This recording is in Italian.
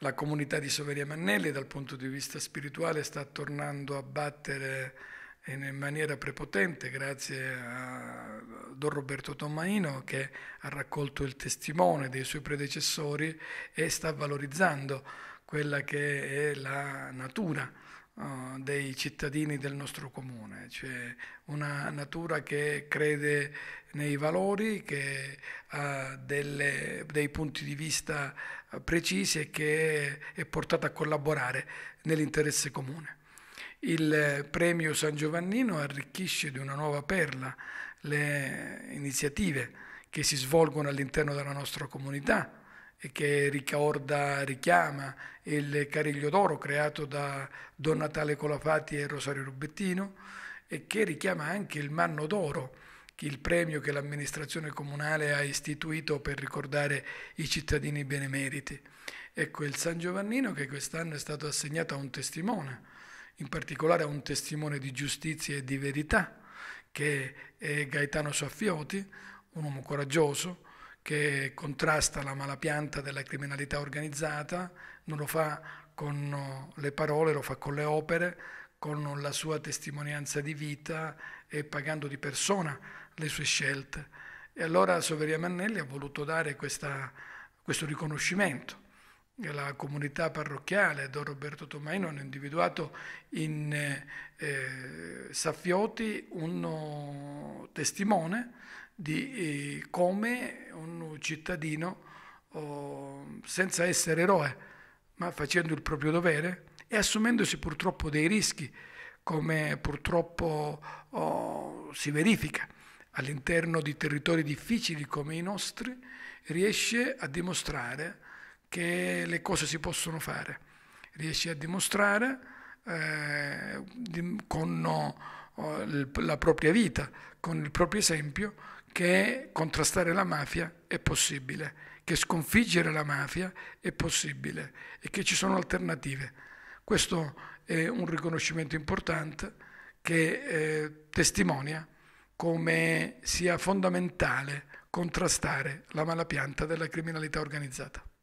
La comunità di Soveria Mannelli dal punto di vista spirituale sta tornando a battere in maniera prepotente grazie a Don Roberto Tommaino che ha raccolto il testimone dei suoi predecessori e sta valorizzando quella che è la natura uh, dei cittadini del nostro comune, cioè una natura che crede nei valori, che ha delle, dei punti di vista eh, precisi e che è portata a collaborare nell'interesse comune. Il eh, premio San Giovannino arricchisce di una nuova perla le iniziative che si svolgono all'interno della nostra comunità, che ricorda, richiama il Cariglio d'Oro creato da Don Natale Colafati e Rosario Rubettino e che richiama anche il Manno d'Oro, il premio che l'amministrazione comunale ha istituito per ricordare i cittadini benemeriti. Ecco il San Giovannino che quest'anno è stato assegnato a un testimone, in particolare a un testimone di giustizia e di verità, che è Gaetano Soffioti, un uomo coraggioso, che contrasta la malapianta della criminalità organizzata, non lo fa con eh, le parole, lo fa con le opere, con la sua testimonianza di vita e pagando di persona le sue scelte. E allora Soveria Mannelli ha voluto dare questa, questo riconoscimento la comunità parrocchiale Don Roberto Tomaino hanno individuato in eh, Saffioti un eh, testimone di eh, come un cittadino oh, senza essere eroe ma facendo il proprio dovere e assumendosi purtroppo dei rischi come purtroppo oh, si verifica all'interno di territori difficili come i nostri riesce a dimostrare che le cose si possono fare, riesci a dimostrare eh, con la propria vita, con il proprio esempio, che contrastare la mafia è possibile, che sconfiggere la mafia è possibile e che ci sono alternative. Questo è un riconoscimento importante che eh, testimonia come sia fondamentale contrastare la malapianta della criminalità organizzata.